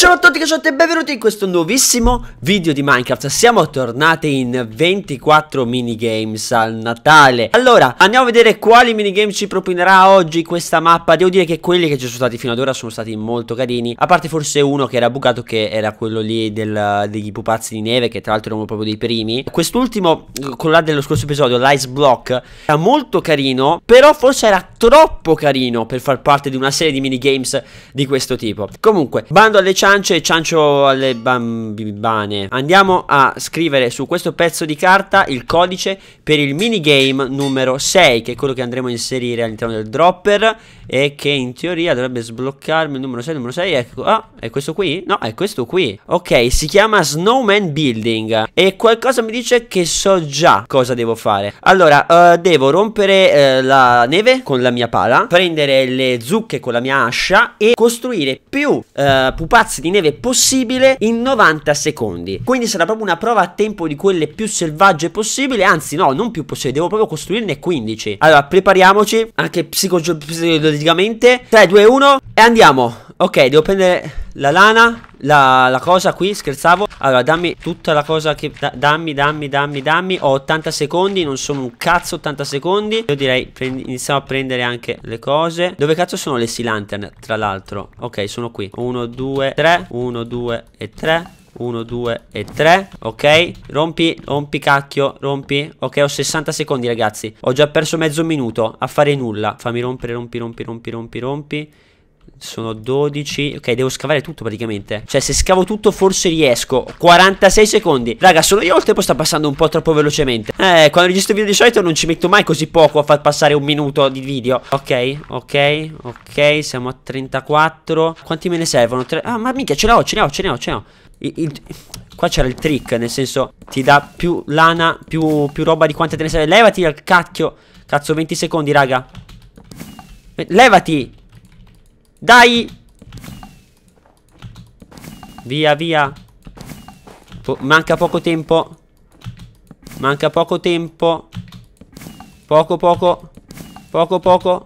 Ciao a tutti cacciati e benvenuti in questo nuovissimo video di Minecraft Siamo tornati in 24 minigames al Natale Allora, andiamo a vedere quali minigames ci proponerà oggi questa mappa Devo dire che quelli che ci sono stati fino ad ora sono stati molto carini A parte forse uno che era bucato che era quello lì del, degli pupazzi di neve Che tra l'altro erano proprio dei primi Quest'ultimo, quello là dello scorso episodio, l'Ice Block Era molto carino Però forse era troppo carino per far parte di una serie di minigames di questo tipo Comunque, bando alle ciance ciancio e ciancio alle bambibane. Andiamo a scrivere su questo pezzo di carta il codice per il minigame numero 6, che è quello che andremo a inserire all'interno del dropper e che in teoria dovrebbe sbloccarmi il numero 6, numero 6, ecco, ah, è questo qui? No, è questo qui. Ok, si chiama Snowman Building e qualcosa mi dice che so già cosa devo fare. Allora, uh, devo rompere uh, la neve con la mia pala, prendere le zucche con la mia ascia e costruire più uh, pupazzi di neve possibile in 90 secondi. Quindi sarà proprio una prova a tempo di quelle più selvagge possibile, anzi no, non più possibile, devo proprio costruirne 15. Allora, prepariamoci, anche psicologico strategicamente 3, 2, 1 e andiamo Ok, devo prendere la lana la, la, cosa qui, scherzavo Allora, dammi tutta la cosa che... Da, dammi, dammi, dammi, dammi Ho 80 secondi, non sono un cazzo 80 secondi Io direi prendi, iniziamo a prendere anche le cose Dove cazzo sono le sea lantern, tra l'altro? Ok, sono qui 1, 2, 3 1, 2 e 3 1, 2 e 3 Ok Rompi, rompi cacchio, rompi Ok ho 60 secondi ragazzi Ho già perso mezzo minuto a fare nulla Fammi rompere, rompi, rompi, rompi, rompi, rompi sono 12 Ok devo scavare tutto praticamente Cioè se scavo tutto forse riesco 46 secondi Raga solo io il tempo sta passando un po' troppo velocemente Eh quando registro video di solito non ci metto mai così poco A far passare un minuto di video Ok ok ok Siamo a 34 Quanti me ne servono? Tre... Ah ma minchia ce l'ho ce l'ho ce l'ho ce l'ho il, qua c'era il trick, nel senso ti dà più lana, più, più roba di quante te ne serve. Levati al cacchio. Cazzo, 20 secondi, raga. Eh, levati. Dai. Via, via. Po manca poco tempo. Manca poco tempo. Poco, poco. Poco, poco.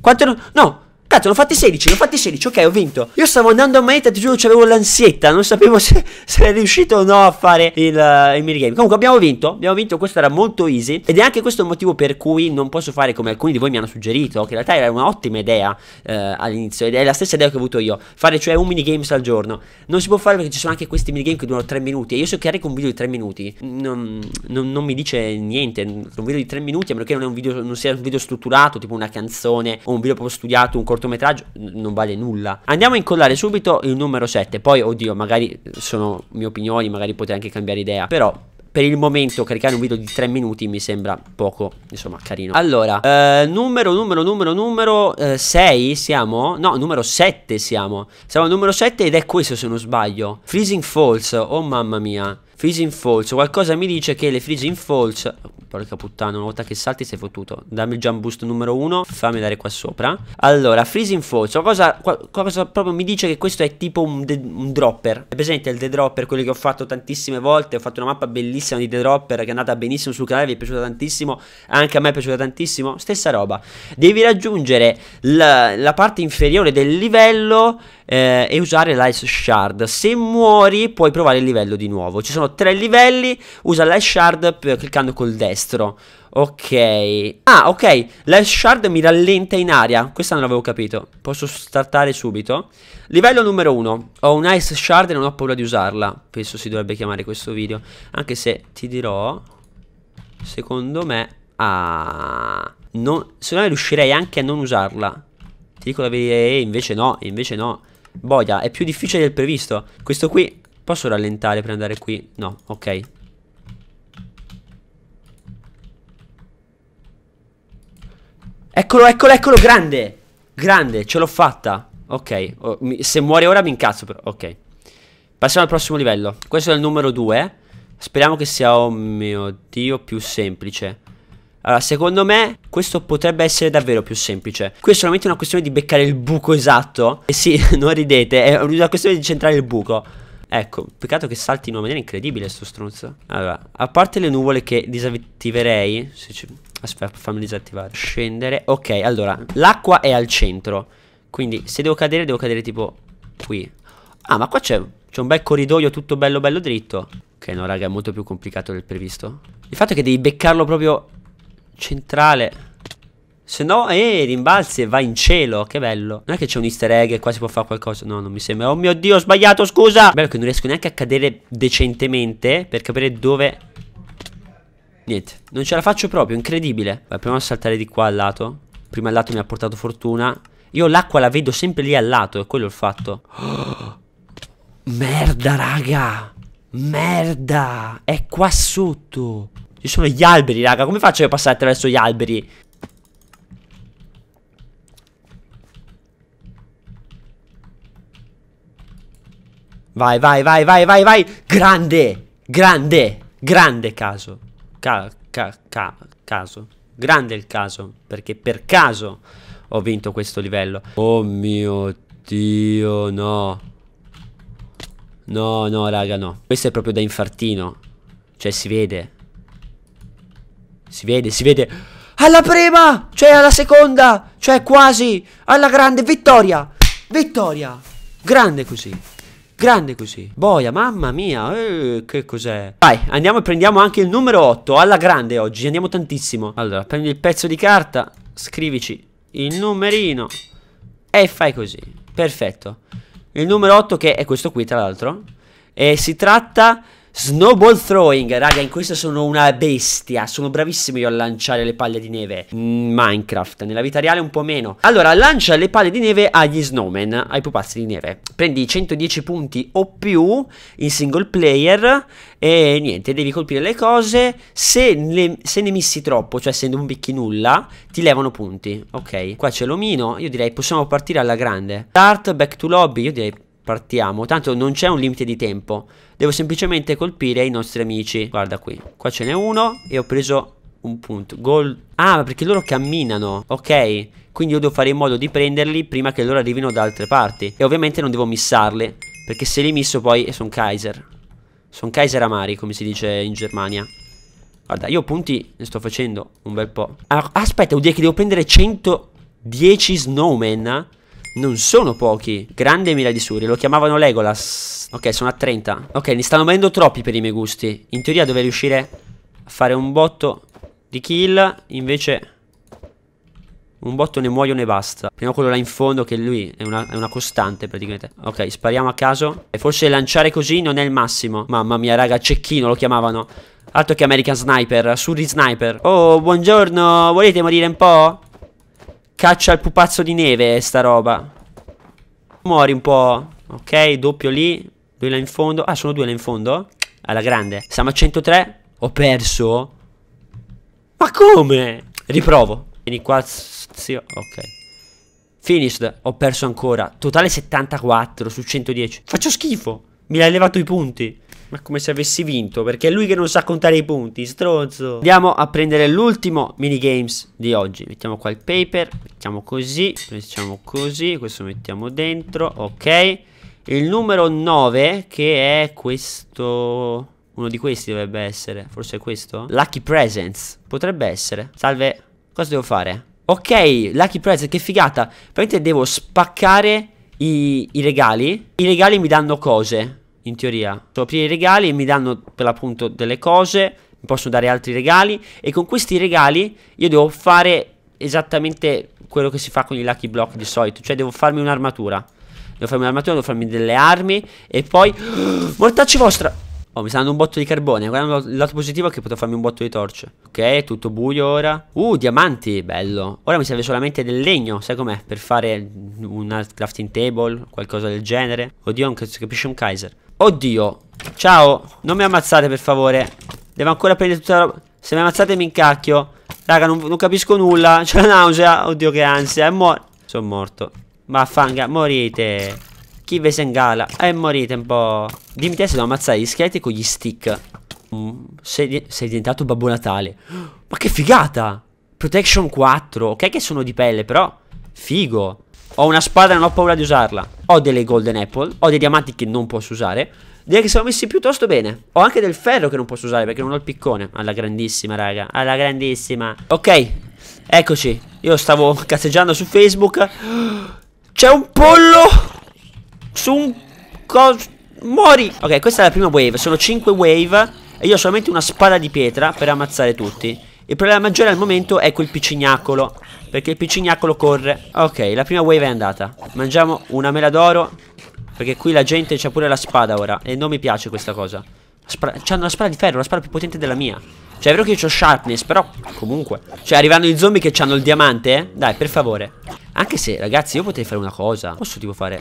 Quanto... No! guardate, l'ho fatti 16, l'ho fatti 16, ok, ho vinto. Io stavo andando a manetta, ti giuro, c'avevo l'ansietta, non sapevo se, se riuscito o no a fare il, uh, il minigame. Comunque abbiamo vinto, abbiamo vinto, questo era molto easy. Ed è anche questo il motivo per cui non posso fare come alcuni di voi mi hanno suggerito, che in realtà era un'ottima idea eh, all'inizio, ed è la stessa idea che ho avuto io, fare cioè un minigame al giorno. Non si può fare perché ci sono anche questi minigame che durano 3 minuti, e io se carico un video di 3 minuti non, non, non mi dice niente, un video di 3 minuti, a meno che non, un video, non sia un video strutturato, tipo una canzone, o un video proprio studiato, un corto cortometraggio non vale nulla. Andiamo a incollare subito il numero 7. Poi, oddio, magari sono mie opinioni, magari potete anche cambiare idea. Però per il momento caricare un video di 3 minuti mi sembra poco, insomma, carino. Allora, eh, numero, numero, numero, numero eh, 6 siamo? No, numero 7 siamo. Siamo al numero 7 ed è questo se non sbaglio. Freezing Falls, oh mamma mia. Freezing Falls. Qualcosa mi dice che le Freezing Falls... Porca puttana, una volta che salti sei fottuto. Dammi il jump boost numero uno. Fammi dare qua sopra. Allora, Freezing Falls. Qualcosa, qualcosa proprio mi dice che questo è tipo un, un dropper. È presente il The Dropper, quello che ho fatto tantissime volte. Ho fatto una mappa bellissima di The Dropper che è andata benissimo sul canale. Vi è piaciuta tantissimo. Anche a me è piaciuta tantissimo. Stessa roba. Devi raggiungere la, la parte inferiore del livello eh, e usare l'Ice Shard. Se muori puoi provare il livello di nuovo. Ci sono tre livelli, usa l'Ice Shard per, cliccando col destro. Ok. Ah, ok. L'Ice Shard mi rallenta in aria. Questa non l'avevo capito. Posso startare subito. Livello numero 1. Ho un Ice Shard e non ho paura di usarla. Penso si dovrebbe chiamare questo video. Anche se ti dirò... Secondo me... Ah... Non, secondo me riuscirei anche a non usarla. Ti dico la verità, invece no, invece no. Boia, è più difficile del previsto. Questo qui, posso rallentare per andare qui? No, ok. Eccolo, eccolo, eccolo, grande! Grande, ce l'ho fatta. Ok, oh, se muore ora mi incazzo però, ok. Passiamo al prossimo livello. Questo è il numero 2. Speriamo che sia, oh mio Dio, più semplice. Allora, secondo me questo potrebbe essere davvero più semplice. Qui è solamente una questione di beccare il buco esatto. E sì, non ridete, è una questione di centrare il buco. Ecco, peccato che salti in una maniera incredibile sto stronzo. Allora, a parte le nuvole che disattiverei, ci... aspetta, fammi disattivare. Scendere. Ok, allora, l'acqua è al centro. Quindi se devo cadere, devo cadere tipo qui. Ah, ma qua c'è un bel corridoio tutto bello bello dritto. Ok, no raga, è molto più complicato del previsto. Il fatto è che devi beccarlo proprio centrale. Se no, eh, rimbalzi e va in cielo. Che bello. Non è che c'è un easter egg e qua si può fare qualcosa. No, non mi sembra. Oh mio dio, ho sbagliato, scusa. Bello che non riesco neanche a cadere decentemente per capire dove... Niente, non ce la faccio proprio, incredibile. Vai, proviamo a saltare di qua al lato. Prima al lato mi ha portato fortuna. Io l'acqua la vedo sempre lì al lato, è quello il fatto. Oh, merda, raga. Merda, è qua sotto. Ci sono gli alberi, raga. Come faccio a passare attraverso gli alberi? Vai, vai, vai, vai, vai, vai. Grande. Grande. Grande caso. Ca, ca, ca, caso. Grande il caso. Perché per caso ho vinto questo livello. Oh mio Dio, no. No, no, raga, no. Questo è proprio da infartino. Cioè, si vede si vede, si vede. Alla prima! Cioè alla seconda! Cioè quasi! Alla grande! Vittoria! Vittoria! Grande così! Grande così. Boia, mamma mia, eh, che cos'è? Vai, andiamo e prendiamo anche il numero 8, alla grande oggi, andiamo tantissimo. Allora, prendi il pezzo di carta, scrivici il numerino e fai così. Perfetto. Il numero 8 che è questo qui, tra l'altro. E si tratta Snowball throwing, raga, in questo sono una bestia. Sono bravissimo io a lanciare le palle di neve. Mm, Minecraft, nella vita reale un po' meno. Allora, lancia le palle di neve agli snowman, ai pupazzi di neve. Prendi 110 punti o più in single player e niente, devi colpire le cose. Se ne, se ne missi troppo, cioè se non picchi nulla, ti levano punti. Ok, qua c'è l'omino. Io direi possiamo partire alla grande. Start, back to lobby. Io direi partiamo. Tanto non c'è un limite di tempo. Devo semplicemente colpire i nostri amici. Guarda qui. Qua ce n'è uno e ho preso un punto. Gol. Ah, perché loro camminano. Ok. Quindi io devo fare in modo di prenderli prima che loro arrivino da altre parti. E ovviamente non devo missarli. Perché se li misso poi sono Kaiser. Sono Kaiser amari, come si dice in Germania. Guarda, io punti ne sto facendo un bel po'. Ah, aspetta, vuol dire che devo prendere 110 snowman non sono pochi. Grande mira di Suri, lo chiamavano Legolas. Ok, sono a 30. Ok, ne stanno venendo troppi per i miei gusti. In teoria dovrei riuscire a fare un botto di kill, invece... Un botto ne muoio ne basta. Prima quello là in fondo che lui è una, è una, costante praticamente. Ok, spariamo a caso. E forse lanciare così non è il massimo. Mamma mia raga, cecchino lo chiamavano. Altro che American Sniper, Suri Sniper. Oh, buongiorno, volete morire un po'? Caccia al pupazzo di neve eh, sta roba Muori un po' Ok doppio lì Due là in fondo Ah sono due là in fondo Alla grande Siamo a 103 Ho perso Ma come Riprovo Vieni qua zio Ok Finished Ho perso ancora Totale 74 su 110 Faccio schifo Mi l'hai levato i punti ma come se avessi vinto, perché è lui che non sa contare i punti, stronzo. Andiamo a prendere l'ultimo minigames di oggi. Mettiamo qua il paper, mettiamo così, facciamo così, questo mettiamo dentro, ok. Il numero 9, che è questo... Uno di questi dovrebbe essere, forse è questo? Lucky Presents, potrebbe essere. Salve, cosa devo fare? Ok, Lucky Presents, che figata. Praticamente devo spaccare i, i regali. I regali mi danno cose in teoria. Sono aprire i regali e mi danno per l'appunto delle cose, mi possono dare altri regali e con questi regali io devo fare esattamente quello che si fa con i lucky block di solito, cioè devo farmi un'armatura. Devo farmi un'armatura, devo farmi delle armi e poi... Mortacci vostra! Oh, mi sta dando un botto di carbone, guardando il lato positivo che potevo farmi un botto di torce. Ok, tutto buio ora. Uh, diamanti, bello. Ora mi serve solamente del legno, sai com'è? Per fare una crafting table, qualcosa del genere. Oddio, non capisce un Kaiser. Oddio Ciao Non mi ammazzate per favore Devo ancora prendere tutta la roba Se mi ammazzate mi incacchio Raga non, non capisco nulla C'è la nausea Oddio che ansia È mor Sono morto Vaffanga Morite Chi ve se gala E morite un po' Dimmi te se devo ammazzare gli scheletri con gli stick mm, sei, sei diventato Babbo Natale Ma che figata Protection 4 Ok che sono di pelle però Figo ho una spada e non ho paura di usarla. Ho delle golden apple, ho dei diamanti che non posso usare. Direi che siamo messi piuttosto bene. Ho anche del ferro che non posso usare perché non ho il piccone. Alla grandissima, raga. Alla grandissima. Ok, eccoci. Io stavo cazzeggiando su Facebook. C'è un pollo su un... Cos... Mori! Ok, questa è la prima wave. Sono 5 wave e io ho solamente una spada di pietra per ammazzare tutti. Il problema maggiore al momento è quel piccignacolo. Perché il piccignacolo corre Ok, la prima wave è andata Mangiamo una mela d'oro Perché qui la gente c'ha pure la spada ora E non mi piace questa cosa C'hanno la spada di ferro, la spada più potente della mia Cioè è vero che io ho sharpness, però comunque Cioè arrivano i zombie che hanno il diamante, eh? Dai, per favore Anche se, ragazzi, io potrei fare una cosa Posso tipo fare...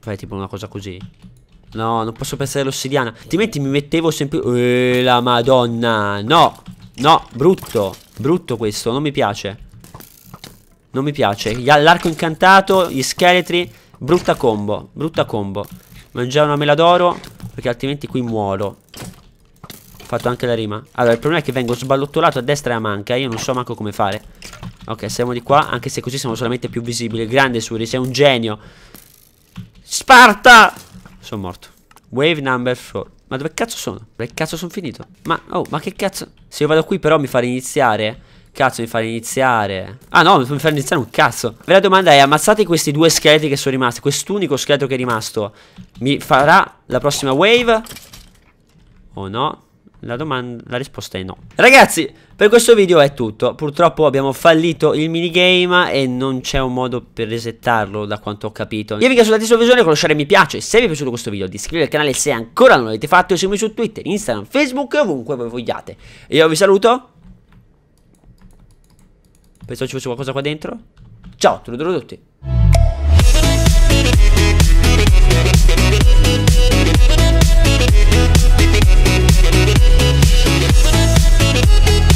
Fare tipo una cosa così No, non posso pensare all'ossidiana Altrimenti mi mettevo sempre... Eeeh, la madonna No, no, brutto Brutto questo, non mi piace non mi piace. L'arco incantato, gli scheletri. Brutta combo. Brutta combo. Mangiare una mela d'oro. Perché altrimenti qui muoro. Ho fatto anche la rima. Allora, il problema è che vengo sballottolato a destra e a manca. Io non so manco come fare. Ok, siamo di qua. Anche se così siamo solamente più visibili. Grande Suri, sei un genio. Sparta! Sono morto. Wave number 4. Ma dove cazzo sono? Dove cazzo sono finito? Ma, oh, ma che cazzo? Se io vado qui però mi fa iniziare Cazzo mi fa iniziare Ah no mi fa iniziare un cazzo La domanda è ammazzate questi due scheletri che sono rimasti Quest'unico scheletro che è rimasto Mi farà la prossima wave O no la, domanda, la risposta è no Ragazzi per questo video è tutto Purtroppo abbiamo fallito il minigame E non c'è un modo per resettarlo Da quanto ho capito Io vi chiedo sulla visione Conoscere mi piace Se vi è piaciuto questo video di iscrivervi al canale se ancora non l'avete fatto E seguimi su Twitter, Instagram, Facebook Ovunque voi vogliate Io vi saluto Pensavo ci fosse qualcosa qua dentro. Ciao, te lo do tutti. Thank